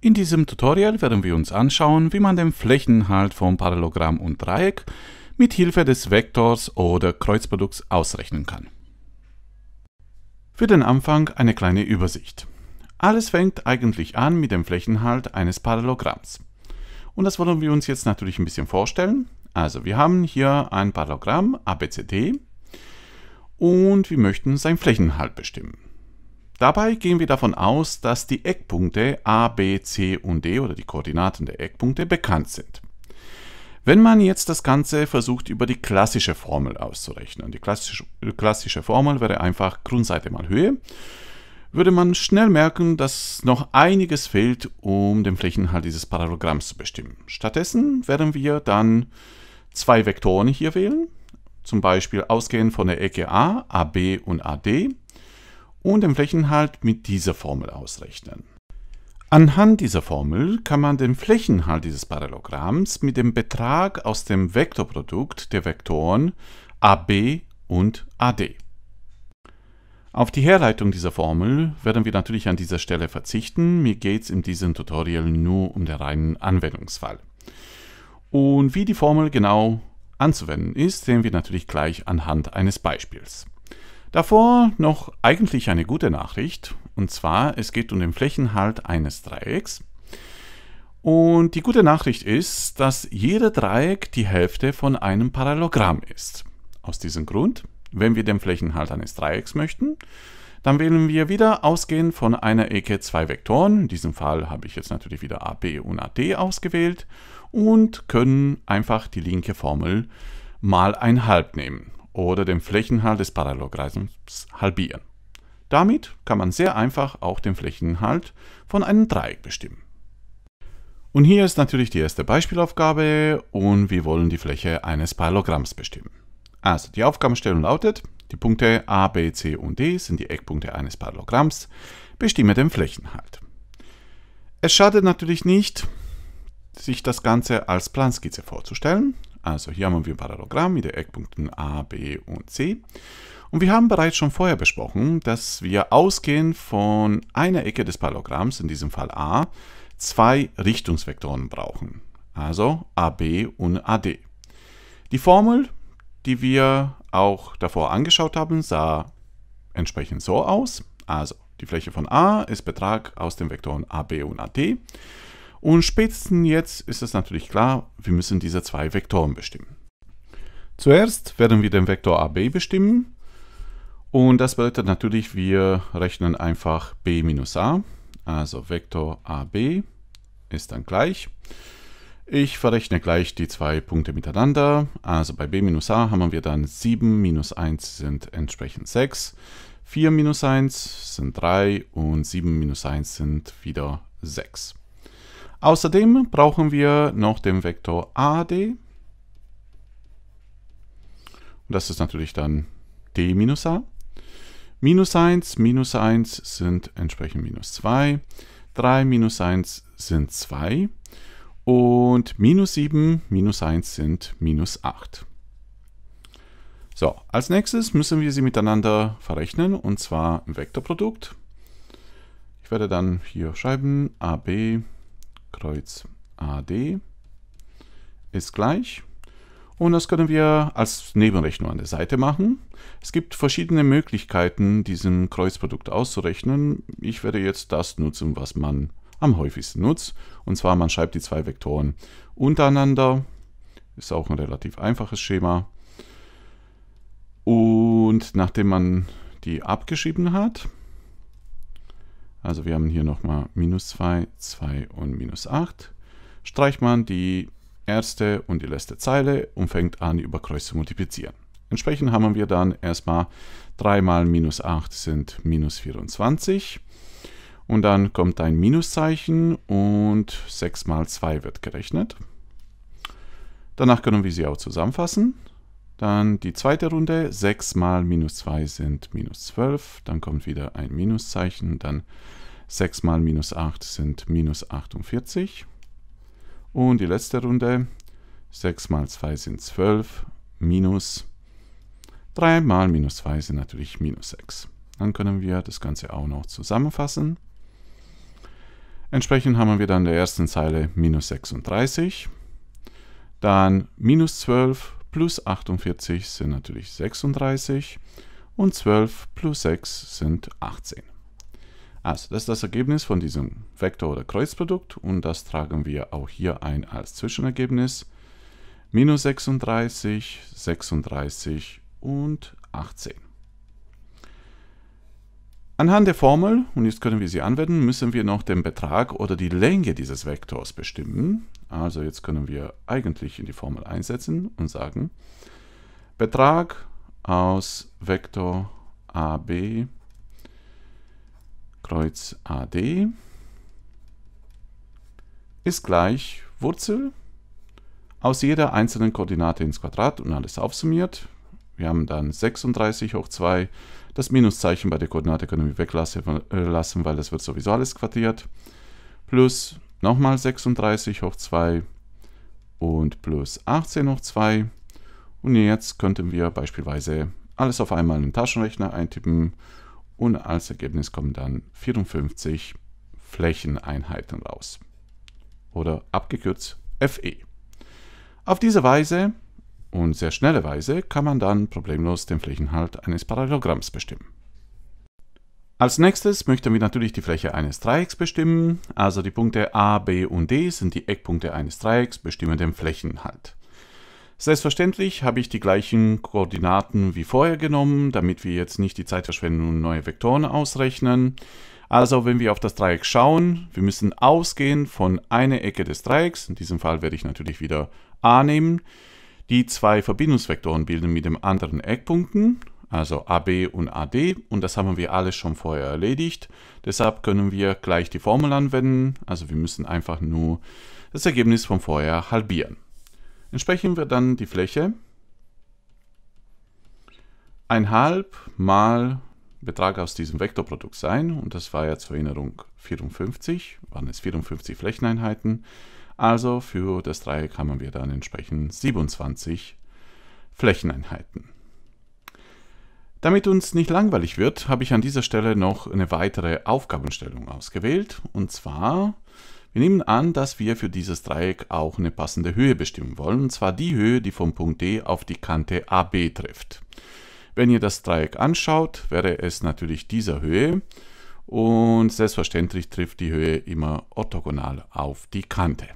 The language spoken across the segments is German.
In diesem Tutorial werden wir uns anschauen, wie man den Flächeninhalt von Parallelogramm und Dreieck mit Hilfe des Vektors oder Kreuzprodukts ausrechnen kann. Für den Anfang eine kleine Übersicht. Alles fängt eigentlich an mit dem Flächeninhalt eines Parallelogramms. Und das wollen wir uns jetzt natürlich ein bisschen vorstellen. Also wir haben hier ein Parallelogramm ABCD und wir möchten seinen Flächeninhalt bestimmen. Dabei gehen wir davon aus, dass die Eckpunkte a, b, c und d oder die Koordinaten der Eckpunkte bekannt sind. Wenn man jetzt das Ganze versucht, über die klassische Formel auszurechnen, die klassische, klassische Formel wäre einfach Grundseite mal Höhe, würde man schnell merken, dass noch einiges fehlt, um den Flächenhalt dieses Parallelogramms zu bestimmen. Stattdessen werden wir dann zwei Vektoren hier wählen, zum Beispiel ausgehend von der Ecke A, AB und AD und den Flächenhalt mit dieser Formel ausrechnen. Anhand dieser Formel kann man den Flächenhalt dieses Parallelogramms mit dem Betrag aus dem Vektorprodukt der Vektoren AB und AD. Auf die Herleitung dieser Formel werden wir natürlich an dieser Stelle verzichten. Mir geht es in diesem Tutorial nur um den reinen Anwendungsfall. Und wie die Formel genau anzuwenden ist, sehen wir natürlich gleich anhand eines Beispiels. Davor noch eigentlich eine gute Nachricht. Und zwar, es geht um den Flächenhalt eines Dreiecks. Und die gute Nachricht ist, dass jeder Dreieck die Hälfte von einem Parallelogramm ist. Aus diesem Grund, wenn wir den Flächenhalt eines Dreiecks möchten, dann wählen wir wieder ausgehend von einer Ecke zwei Vektoren. In diesem Fall habe ich jetzt natürlich wieder AB und AD ausgewählt und können einfach die linke Formel mal ein halb nehmen oder den Flächenhalt des Parallelogramms halbieren. Damit kann man sehr einfach auch den Flächenhalt von einem Dreieck bestimmen. Und hier ist natürlich die erste Beispielaufgabe und wir wollen die Fläche eines Parallelogramms bestimmen. Also die Aufgabenstellung lautet, die Punkte A, B, C und D sind die Eckpunkte eines Parallelogramms, bestimme den Flächenhalt. Es schadet natürlich nicht, sich das Ganze als Planskizze vorzustellen also hier haben wir ein Parallelogramm mit den Eckpunkten A, B und C. Und wir haben bereits schon vorher besprochen, dass wir ausgehend von einer Ecke des Parallelogramms, in diesem Fall A, zwei Richtungsvektoren brauchen. Also AB und AD. Die Formel, die wir auch davor angeschaut haben, sah entsprechend so aus. Also die Fläche von A ist Betrag aus den Vektoren AB und AD. Und spätestens jetzt ist es natürlich klar, wir müssen diese zwei Vektoren bestimmen. Zuerst werden wir den Vektor AB bestimmen. Und das bedeutet natürlich, wir rechnen einfach b minus a. Also Vektor AB ist dann gleich. Ich verrechne gleich die zwei Punkte miteinander. Also bei b minus a haben wir dann 7 minus 1 sind entsprechend 6. 4 minus 1 sind 3 und 7 minus 1 sind wieder 6. Außerdem brauchen wir noch den Vektor AD. Und das ist natürlich dann D minus A. Minus 1, minus 1 sind entsprechend minus 2. 3 minus 1 sind 2. Und minus 7, minus 1 sind minus 8. So, als nächstes müssen wir sie miteinander verrechnen, und zwar im Vektorprodukt. Ich werde dann hier schreiben AB Kreuz AD ist gleich. Und das können wir als Nebenrechnung an der Seite machen. Es gibt verschiedene Möglichkeiten, diesen Kreuzprodukt auszurechnen. Ich werde jetzt das nutzen, was man am häufigsten nutzt. Und zwar, man schreibt die zwei Vektoren untereinander. Ist auch ein relativ einfaches Schema. Und nachdem man die abgeschrieben hat, also wir haben hier nochmal minus 2, 2 und minus 8. Streicht man die erste und die letzte Zeile und fängt an, über Kreuz zu multiplizieren. Entsprechend haben wir dann erstmal 3 mal minus 8 sind minus 24. Und dann kommt ein Minuszeichen und 6 mal 2 wird gerechnet. Danach können wir sie auch zusammenfassen. Dann die zweite Runde, 6 mal minus 2 sind minus 12, dann kommt wieder ein Minuszeichen, dann 6 mal minus 8 sind minus 48. Und die letzte Runde, 6 mal 2 sind 12, minus 3 mal minus 2 sind natürlich minus 6. Dann können wir das Ganze auch noch zusammenfassen. Entsprechend haben wir dann der ersten Zeile minus 36, dann minus 12 plus 48 sind natürlich 36 und 12 plus 6 sind 18. Also, das ist das Ergebnis von diesem Vektor- oder Kreuzprodukt und das tragen wir auch hier ein als Zwischenergebnis. Minus 36, 36 und 18. Anhand der Formel, und jetzt können wir sie anwenden, müssen wir noch den Betrag oder die Länge dieses Vektors bestimmen. Also jetzt können wir eigentlich in die Formel einsetzen und sagen, Betrag aus Vektor AB Kreuz AD ist gleich Wurzel aus jeder einzelnen Koordinate ins Quadrat und alles aufsummiert. Wir haben dann 36 hoch 2. Das Minuszeichen bei der Koordinate können wir weglassen, äh, weil das wird sowieso alles quadriert. Plus nochmal 36 hoch 2 und plus 18 hoch 2. Und jetzt könnten wir beispielsweise alles auf einmal in den Taschenrechner eintippen und als Ergebnis kommen dann 54 Flächeneinheiten raus. Oder abgekürzt FE. Auf diese Weise und sehr schnellerweise kann man dann problemlos den Flächenhalt eines Parallelogramms bestimmen. Als nächstes möchten wir natürlich die Fläche eines Dreiecks bestimmen, also die Punkte A, B und D sind die Eckpunkte eines Dreiecks, bestimmen den Flächenhalt. Selbstverständlich habe ich die gleichen Koordinaten wie vorher genommen, damit wir jetzt nicht die Zeit verschwenden und neue Vektoren ausrechnen. Also wenn wir auf das Dreieck schauen, wir müssen ausgehen von einer Ecke des Dreiecks, in diesem Fall werde ich natürlich wieder A nehmen, die zwei Verbindungsvektoren bilden mit dem anderen Eckpunkten, also AB und AD, und das haben wir alles schon vorher erledigt. Deshalb können wir gleich die Formel anwenden, also wir müssen einfach nur das Ergebnis von vorher halbieren. Entsprechen wir dann die Fläche. 1,5 mal Betrag aus diesem Vektorprodukt sein, und das war ja zur Erinnerung 54, waren es 54 Flächeneinheiten, also für das Dreieck haben wir dann entsprechend 27 Flächeneinheiten. Damit uns nicht langweilig wird, habe ich an dieser Stelle noch eine weitere Aufgabenstellung ausgewählt. Und zwar, wir nehmen an, dass wir für dieses Dreieck auch eine passende Höhe bestimmen wollen. Und zwar die Höhe, die vom Punkt D auf die Kante AB trifft. Wenn ihr das Dreieck anschaut, wäre es natürlich dieser Höhe und selbstverständlich trifft die Höhe immer orthogonal auf die Kante.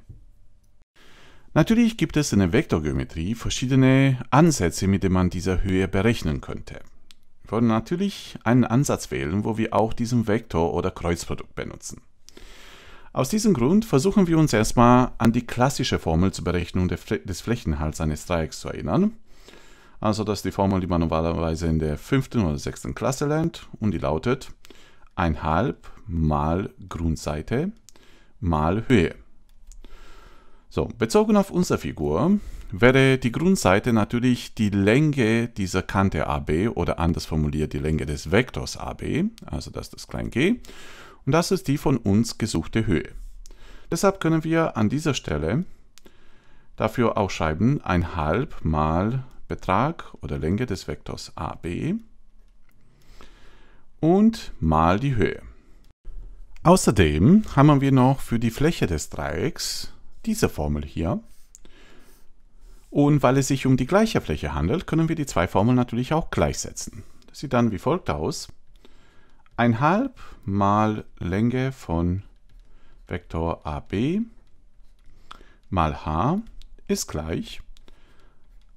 Natürlich gibt es in der Vektorgeometrie verschiedene Ansätze, mit denen man diese Höhe berechnen könnte. Wir wollen natürlich einen Ansatz wählen, wo wir auch diesen Vektor oder Kreuzprodukt benutzen. Aus diesem Grund versuchen wir uns erstmal an die klassische Formel zur Berechnung des Flächenhalts eines Dreiecks zu erinnern. Also das ist die Formel, die man normalerweise in der 5. oder 6. Klasse lernt und die lautet 1,5 mal Grundseite mal Höhe. So, bezogen auf unsere Figur wäre die Grundseite natürlich die Länge dieser Kante AB oder anders formuliert die Länge des Vektors AB, also das ist das klein g, und das ist die von uns gesuchte Höhe. Deshalb können wir an dieser Stelle dafür auch schreiben 1,5 mal Betrag oder Länge des Vektors AB und mal die Höhe. Außerdem haben wir noch für die Fläche des Dreiecks diese Formel hier. Und weil es sich um die gleiche Fläche handelt, können wir die zwei Formeln natürlich auch gleichsetzen. Das sieht dann wie folgt aus. 1,5 mal Länge von Vektor AB mal h ist gleich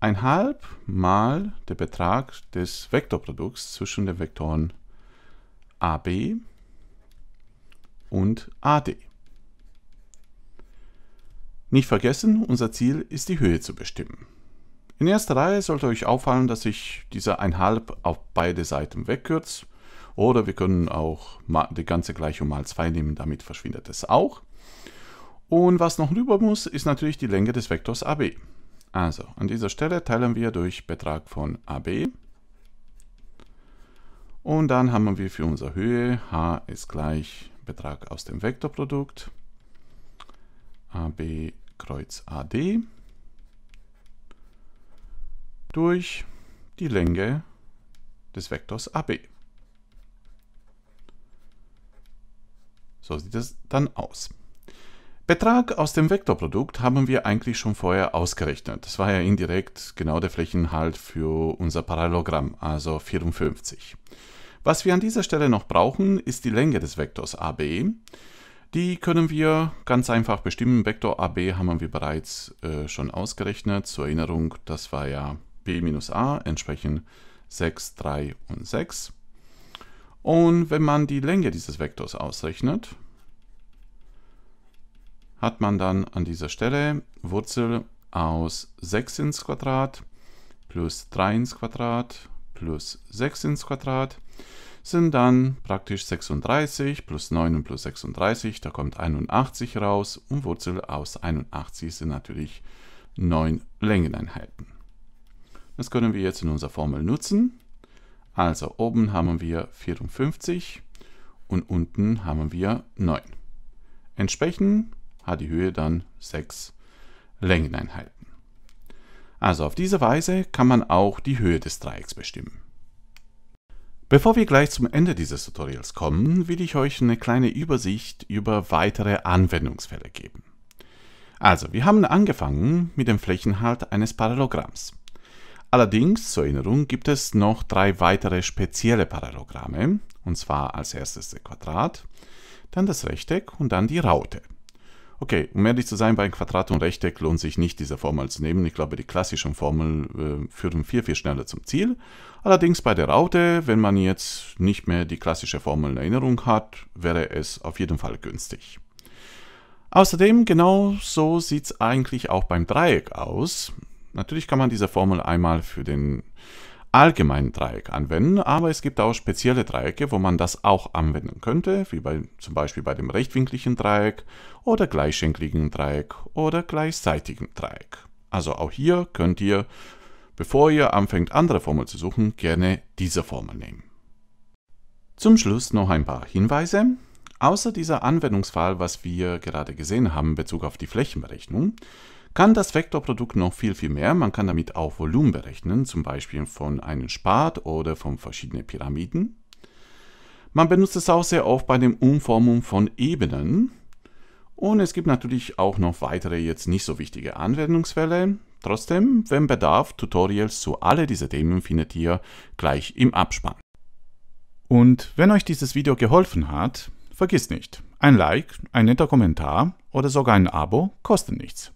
1,5 mal der Betrag des Vektorprodukts zwischen den Vektoren AB und AD. Nicht vergessen, unser Ziel ist die Höhe zu bestimmen. In erster Reihe sollte euch auffallen, dass ich diese 1,5 auf beide Seiten wegkürze. Oder wir können auch die ganze Gleichung mal 2 nehmen, damit verschwindet es auch. Und was noch rüber muss, ist natürlich die Länge des Vektors AB. Also an dieser Stelle teilen wir durch Betrag von AB und dann haben wir für unsere Höhe h ist gleich Betrag aus dem Vektorprodukt AB Kreuz AD durch die Länge des Vektors AB. So sieht es dann aus. Betrag aus dem Vektorprodukt haben wir eigentlich schon vorher ausgerechnet. Das war ja indirekt genau der Flächenhalt für unser Parallelogramm, also 54. Was wir an dieser Stelle noch brauchen, ist die Länge des Vektors AB. Die können wir ganz einfach bestimmen. Vektor AB haben wir bereits äh, schon ausgerechnet. Zur Erinnerung, das war ja B minus A, entsprechend 6, 3 und 6. Und wenn man die Länge dieses Vektors ausrechnet, hat man dann an dieser Stelle Wurzel aus 6 ins Quadrat plus 3 ins Quadrat plus 6 ins Quadrat sind dann praktisch 36 plus 9 und plus 36, da kommt 81 raus und Wurzel aus 81 sind natürlich 9 Längeneinheiten. Das können wir jetzt in unserer Formel nutzen. Also oben haben wir 54 und unten haben wir 9. Entsprechend hat die Höhe dann 6 Längeneinheiten. Also auf diese Weise kann man auch die Höhe des Dreiecks bestimmen. Bevor wir gleich zum Ende dieses Tutorials kommen, will ich euch eine kleine Übersicht über weitere Anwendungsfälle geben. Also, wir haben angefangen mit dem Flächenhalt eines Parallelogramms. Allerdings, zur Erinnerung, gibt es noch drei weitere spezielle Parallelogramme, und zwar als erstes das Quadrat, dann das Rechteck und dann die Raute. Okay, um ehrlich zu sein, bei Quadrat und Rechteck lohnt sich nicht, diese Formel zu nehmen. Ich glaube, die klassischen Formeln äh, führen viel, viel schneller zum Ziel. Allerdings bei der Raute, wenn man jetzt nicht mehr die klassische Formel in Erinnerung hat, wäre es auf jeden Fall günstig. Außerdem, genau so sieht es eigentlich auch beim Dreieck aus. Natürlich kann man diese Formel einmal für den allgemeinen Dreieck anwenden, aber es gibt auch spezielle Dreiecke, wo man das auch anwenden könnte, wie bei, zum Beispiel bei dem rechtwinkligen Dreieck oder gleichschenkligen Dreieck oder gleichseitigen Dreieck. Also auch hier könnt ihr, bevor ihr anfängt andere Formeln zu suchen, gerne diese Formel nehmen. Zum Schluss noch ein paar Hinweise. Außer dieser Anwendungsfall, was wir gerade gesehen haben in Bezug auf die Flächenberechnung, kann das Vektorprodukt noch viel, viel mehr. Man kann damit auch Volumen berechnen, zum Beispiel von einem Spat oder von verschiedenen Pyramiden. Man benutzt es auch sehr oft bei dem Umformen von Ebenen. Und es gibt natürlich auch noch weitere jetzt nicht so wichtige Anwendungsfälle. Trotzdem, wenn Bedarf, Tutorials zu alle diese Themen findet ihr gleich im Abspann. Und wenn euch dieses Video geholfen hat, vergiss nicht, ein Like, ein netter Kommentar oder sogar ein Abo kostet nichts.